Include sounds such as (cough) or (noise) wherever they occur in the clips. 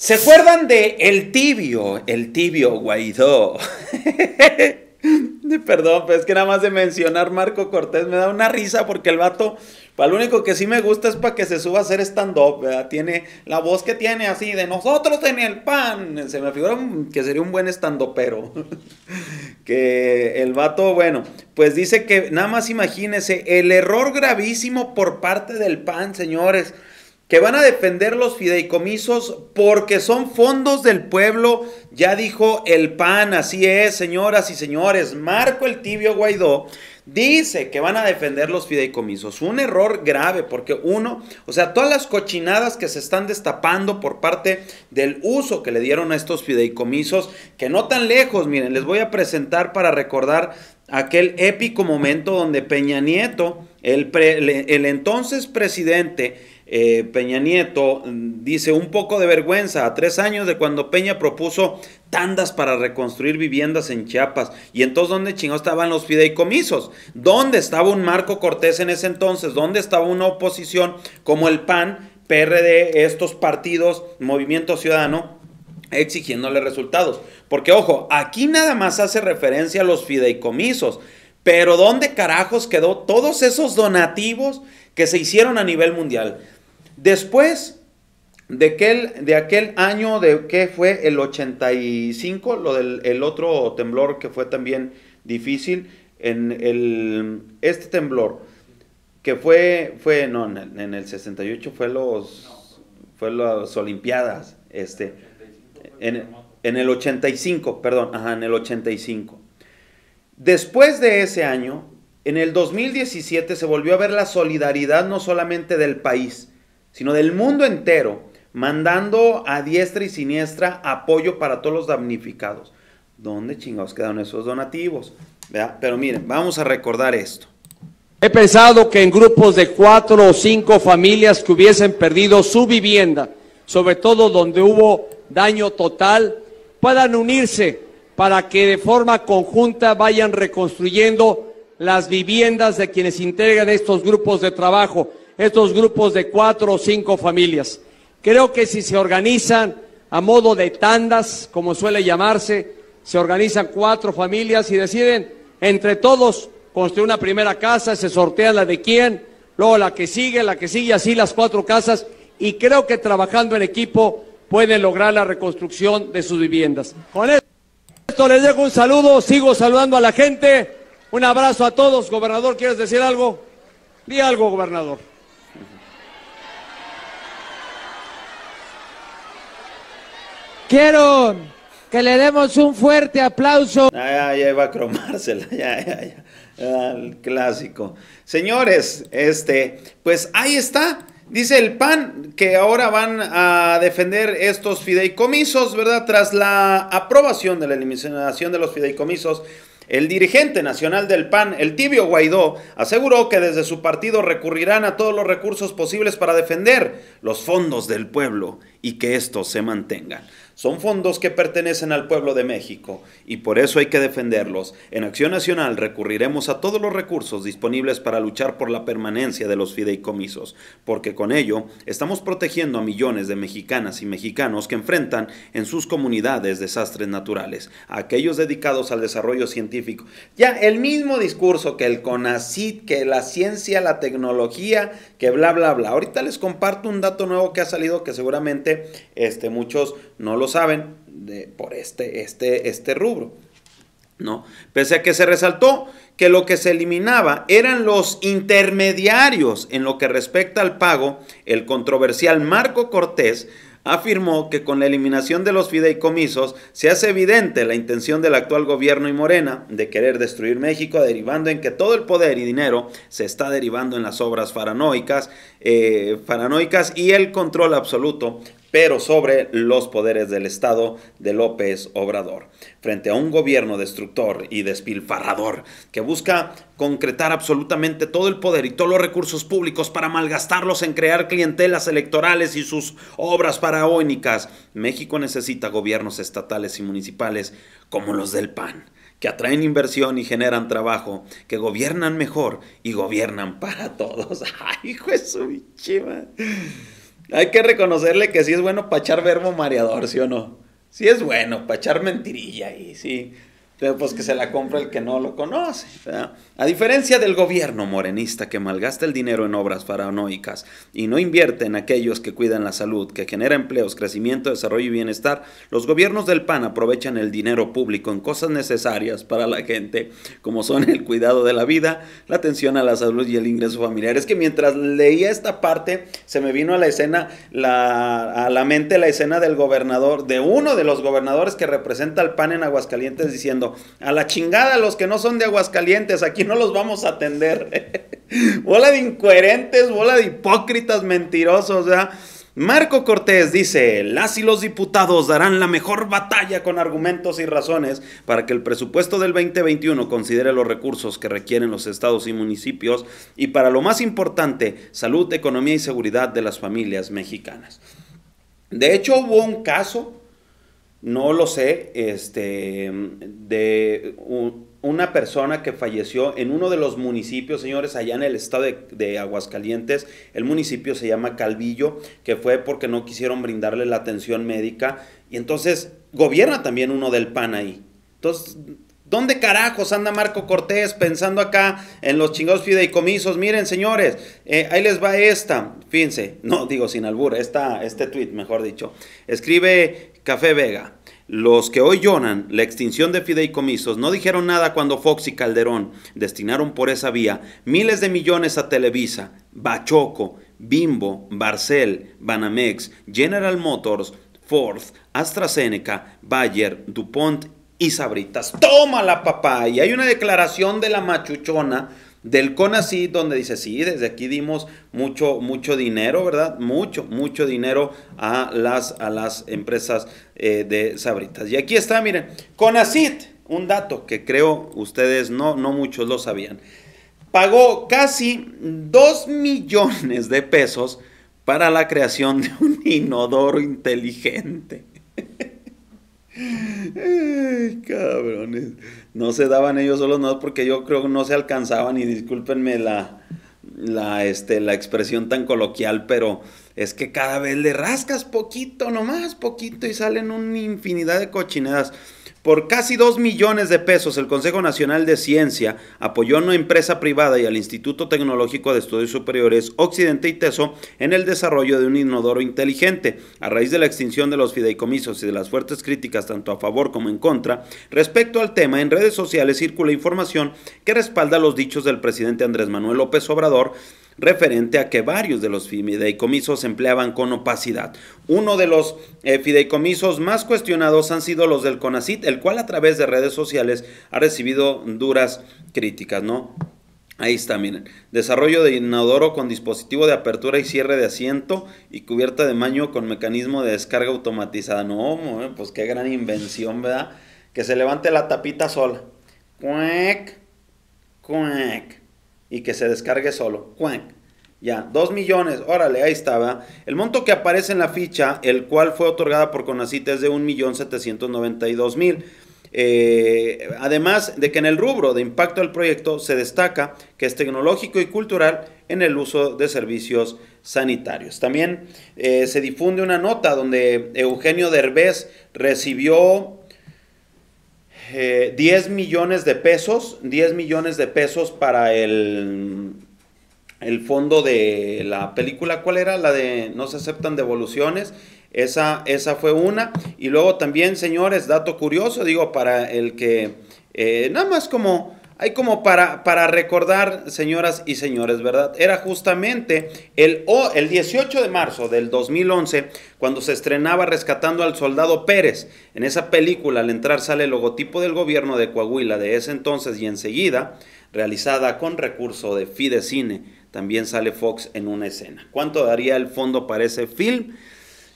¿Se acuerdan de El Tibio? El Tibio Guaidó. (laughs) Perdón, pero es que nada más de mencionar Marco Cortés me da una risa porque el vato, para lo único que sí me gusta es para que se suba a hacer stand-up, ¿verdad? Tiene la voz que tiene así de nosotros en el pan. Se me figura que sería un buen stand-upero. (laughs) que el vato, bueno, pues dice que nada más imagínense el error gravísimo por parte del pan, señores que van a defender los fideicomisos porque son fondos del pueblo, ya dijo el PAN, así es, señoras y señores, Marco el Tibio Guaidó dice que van a defender los fideicomisos, un error grave porque uno, o sea, todas las cochinadas que se están destapando por parte del uso que le dieron a estos fideicomisos, que no tan lejos, miren, les voy a presentar para recordar aquel épico momento donde Peña Nieto, el, el entonces presidente, eh, Peña Nieto mm, dice un poco de vergüenza a tres años de cuando Peña propuso tandas para reconstruir viviendas en Chiapas. Y entonces, ¿dónde chingados estaban los fideicomisos? ¿Dónde estaba un Marco Cortés en ese entonces? ¿Dónde estaba una oposición como el PAN, PRD, estos partidos, Movimiento Ciudadano? exigiéndole resultados. Porque ojo, aquí nada más hace referencia a los fideicomisos, pero ¿dónde carajos quedó todos esos donativos que se hicieron a nivel mundial? Después de aquel, de aquel año de que fue el 85, lo del el otro temblor que fue también difícil, en este temblor, que fue, fue no, en el, 68 fue los, fue las Olimpiadas, este, en, el 85, perdón, ajá, en el 85. Después de ese año, en el 2017 se volvió a ver la solidaridad no solamente del país, sino del mundo entero, mandando a diestra y siniestra apoyo para todos los damnificados. ¿Dónde chingados quedaron esos donativos? Pero miren, vamos a recordar esto. He pensado que en grupos de cuatro o cinco familias que hubiesen perdido su vivienda, sobre todo donde hubo daño total, puedan unirse para que de forma conjunta vayan reconstruyendo las viviendas de quienes integran estos grupos de trabajo estos grupos de cuatro o cinco familias. Creo que si se organizan a modo de tandas, como suele llamarse, se organizan cuatro familias y deciden entre todos construir una primera casa, se sortea la de quién, luego la que sigue, la que sigue, así las cuatro casas, y creo que trabajando en equipo pueden lograr la reconstrucción de sus viviendas. Con esto les dejo un saludo, sigo saludando a la gente, un abrazo a todos. Gobernador, ¿quieres decir algo? Di algo, gobernador. Quiero que le demos un fuerte aplauso. Ahí va a cromársela, ya, ya, ya. El (laughs) clásico. Señores, este, pues ahí está. Dice el PAN que ahora van a defender estos fideicomisos, ¿verdad? Tras la aprobación de la eliminación de los fideicomisos, el dirigente nacional del PAN, el tibio Guaidó, aseguró que desde su partido recurrirán a todos los recursos posibles para defender los fondos del pueblo y que estos se mantengan. Son fondos que pertenecen al pueblo de México y por eso hay que defenderlos. En Acción Nacional recurriremos a todos los recursos disponibles para luchar por la permanencia de los fideicomisos, porque con ello estamos protegiendo a millones de mexicanas y mexicanos que enfrentan en sus comunidades desastres naturales, aquellos dedicados al desarrollo científico. Ya el mismo discurso que el CONACID, que la ciencia, la tecnología, que bla, bla, bla. Ahorita les comparto un dato nuevo que ha salido que seguramente este, muchos no lo saben, de, por este, este, este rubro. ¿no? Pese a que se resaltó que lo que se eliminaba eran los intermediarios en lo que respecta al pago, el controversial Marco Cortés afirmó que con la eliminación de los fideicomisos se hace evidente la intención del actual gobierno y Morena de querer destruir México, derivando en que todo el poder y dinero se está derivando en las obras faranoicas, eh, y el control absoluto pero sobre los poderes del Estado de López Obrador, frente a un gobierno destructor y despilfarrador que busca concretar absolutamente todo el poder y todos los recursos públicos para malgastarlos en crear clientelas electorales y sus obras faraónicas. México necesita gobiernos estatales y municipales como los del PAN que atraen inversión y generan trabajo, que gobiernan mejor y gobiernan para todos. (laughs) ¡Ay, hijo de su hay que reconocerle que sí es bueno pachar verbo mareador, ¿sí o no? Sí es bueno pachar mentirilla y sí pues que se la compra el que no lo conoce. A diferencia del gobierno morenista que malgasta el dinero en obras paranoicas y no invierte en aquellos que cuidan la salud, que genera empleos, crecimiento, desarrollo y bienestar, los gobiernos del PAN aprovechan el dinero público en cosas necesarias para la gente, como son el cuidado de la vida, la atención a la salud y el ingreso familiar. Es que mientras leía esta parte, se me vino a la escena, la, a la mente la escena del gobernador, de uno de los gobernadores que representa al PAN en Aguascalientes diciendo, a la chingada los que no son de Aguascalientes, aquí no los vamos a atender. (laughs) bola de incoherentes, bola de hipócritas, mentirosos, Marco Cortés dice, las y los diputados darán la mejor batalla con argumentos y razones para que el presupuesto del 2021 considere los recursos que requieren los estados y municipios y para lo más importante, salud, economía y seguridad de las familias mexicanas. De hecho, hubo un caso no lo sé, este, de una persona que falleció en uno de los municipios, señores, allá en el estado de, Aguascalientes. El municipio se llama Calvillo, que fue porque no quisieron brindarle la atención médica. Y entonces gobierna también uno del PAN ahí. Entonces, ¿dónde carajos anda Marco Cortés pensando acá en los chingados fideicomisos? Miren, señores, eh, ahí les va esta. Fíjense, (laughs) no digo sin albur, esta, este tweet, mejor dicho. Escribe Café Vega. Los que hoy lloran la extinción de fideicomisos no dijeron nada cuando Fox y Calderón destinaron por esa vía miles de millones a Televisa, Bachoco, Bimbo, Barcel, Banamex, General Motors, Ford, AstraZeneca, Bayer, DuPont y Sabritas. ¡Tómala, papá! Y hay una declaración de la machuchona del CONACYT donde dice, sí, desde aquí dimos mucho, mucho dinero, ¿verdad? Mucho, mucho dinero a las, a las empresas eh, de Sabritas. Y aquí está, miren, CONACYT, un dato que creo ustedes no, no muchos lo sabían, pagó casi 2 millones de pesos para la creación de un inodoro inteligente cabrones. No se daban ellos solos, no, porque yo creo que no se alcanzaban y discúlpenme la, la, este, la expresión tan coloquial, pero es que cada vez le rascas poquito, nomás poquito y salen una infinidad de cochinadas. Por casi 2 millones de pesos, el Consejo Nacional de Ciencia apoyó a una empresa privada y al Instituto Tecnológico de Estudios Superiores Occidente y Teso en el desarrollo de un inodoro inteligente. A raíz de la extinción de los fideicomisos y de las fuertes críticas tanto a favor como en contra, respecto al tema, en redes sociales circula información que respalda los dichos del presidente Andrés Manuel López Obrador referente a que varios de los fideicomisos empleaban con opacidad. Uno de los eh, fideicomisos más cuestionados han sido los del CONACIT, el cual a través de redes sociales ha recibido duras críticas, ¿no? Ahí está, miren. Desarrollo de inodoro con dispositivo de apertura y cierre de asiento y cubierta de maño con mecanismo de descarga automatizada. No, eh, pues qué gran invención, ¿verdad? Que se levante la tapita sola. Cuec, cuec y que se descargue solo. ¡Cuac! Ya, 2 millones, órale, ahí estaba. El monto que aparece en la ficha, el cual fue otorgada por Conacit es de 1.792.000. mil, eh, además de que en el rubro de impacto del proyecto se destaca que es tecnológico y cultural en el uso de servicios sanitarios. También eh, se difunde una nota donde Eugenio Derbez recibió 10 eh, millones de pesos, 10 millones de pesos para el, el fondo de la película, ¿cuál era? La de no se aceptan devoluciones. Esa, esa fue una. Y luego también, señores, dato curioso, digo, para el que, eh, nada más como hay como para, para recordar, señoras y señores, ¿verdad? Era justamente el, el 18 de marzo del 2011 cuando se estrenaba Rescatando al Soldado Pérez. En esa película al entrar sale el logotipo del gobierno de Coahuila de ese entonces y enseguida, realizada con recurso de Fidecine, también sale Fox en una escena. ¿Cuánto daría el fondo para ese film?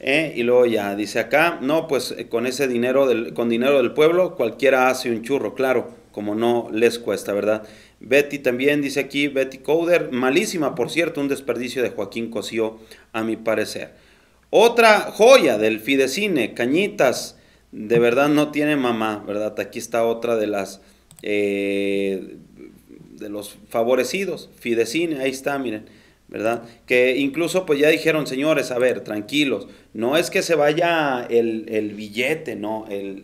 Eh, y luego ya dice acá, no, pues eh, con ese dinero, del, con dinero del pueblo, cualquiera hace un churro, claro como no les cuesta, ¿verdad? Betty también dice aquí, Betty Coder, malísima, por cierto, un desperdicio de Joaquín Cosío, a mi parecer. Otra joya del Fidecine, Cañitas, de verdad no tiene mamá, ¿verdad? Aquí está otra de las, eh, de los favorecidos, Fidecine, ahí está, miren. ¿verdad? Que incluso pues ya dijeron, señores, a ver, tranquilos, no es que se vaya el, billete, ¿no? el,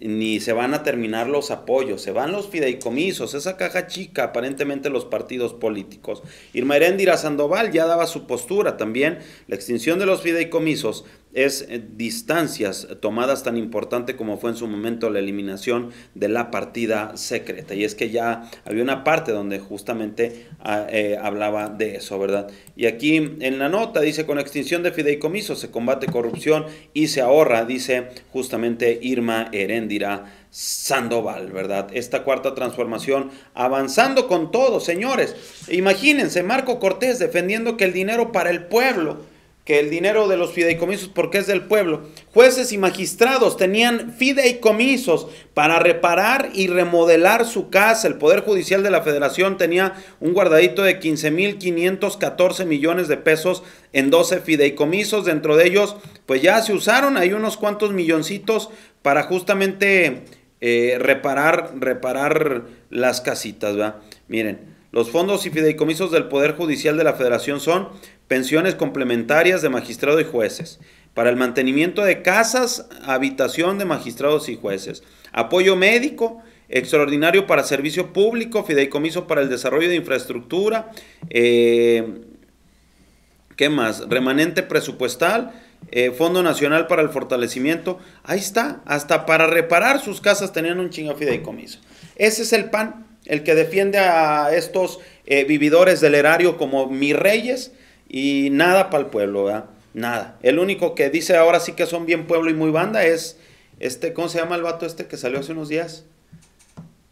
ni se van a terminar los apoyos, se van los fideicomisos, esa caja chica, aparentemente los partidos políticos. Irma Heréndira Sandoval ya daba su postura también, la extinción de los fideicomisos es eh, distancias tomadas tan importante como fue en su momento la eliminación de la partida secreta. Y es que ya había una parte donde justamente ah, eh, hablaba de eso, ¿verdad? Y aquí en la nota dice, con extinción de fideicomisos se combate corrupción y se ahorra, dice justamente Irma Herendira dirá Sandoval, ¿verdad? Esta cuarta transformación avanzando con todo, señores. Imagínense, Marco Cortés defendiendo que el dinero para el pueblo el dinero de los fideicomisos, porque es del pueblo, jueces y magistrados tenían fideicomisos para reparar y remodelar su casa. El Poder Judicial de la Federación tenía un guardadito de mil 514 millones de pesos en 12 fideicomisos. Dentro de ellos, pues ya se usaron, hay unos cuantos milloncitos para justamente eh, reparar, reparar las casitas, ¿va? Miren, los fondos y fideicomisos del Poder Judicial de la Federación son pensiones complementarias de magistrados y jueces, para el mantenimiento de casas, habitación de magistrados y jueces, apoyo médico, extraordinario para servicio público, fideicomiso para el desarrollo de infraestructura, eh, ¿qué más? Remanente presupuestal, eh, Fondo Nacional para el Fortalecimiento, ahí está, hasta para reparar sus casas tenían un chingo fideicomiso. Ese es el PAN el que defiende a estos eh, vividores del erario como mis reyes y nada para el pueblo, ¿verdad? Nada. El único que dice ahora sí que son bien pueblo y muy banda es este, ¿cómo se llama el vato este que salió hace unos días?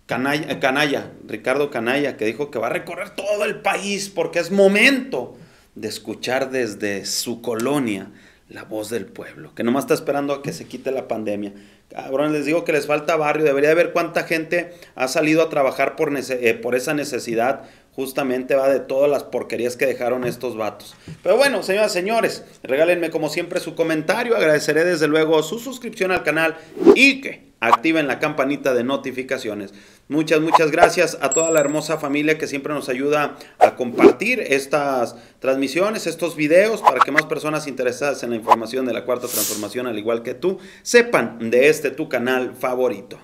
Canalla, eh, Canalla, Ricardo Canalla, que dijo que va a recorrer todo el país porque es momento de escuchar desde su colonia la voz del pueblo, que nomás está esperando a que se quite la pandemia. Cabrón, les digo que les falta barrio, debería ver cuánta gente ha salido a trabajar por, eh, por esa necesidad justamente va de todas las porquerías que dejaron estos vatos. Pero bueno, señoras, y señores, regálenme como siempre su comentario, agradeceré desde luego su suscripción al canal y que activen la campanita de notificaciones. Muchas, muchas gracias a toda la hermosa familia que siempre nos ayuda a compartir estas transmisiones, estos videos, para que más personas interesadas en la información de la cuarta transformación, al igual que tú, sepan de este tu canal favorito.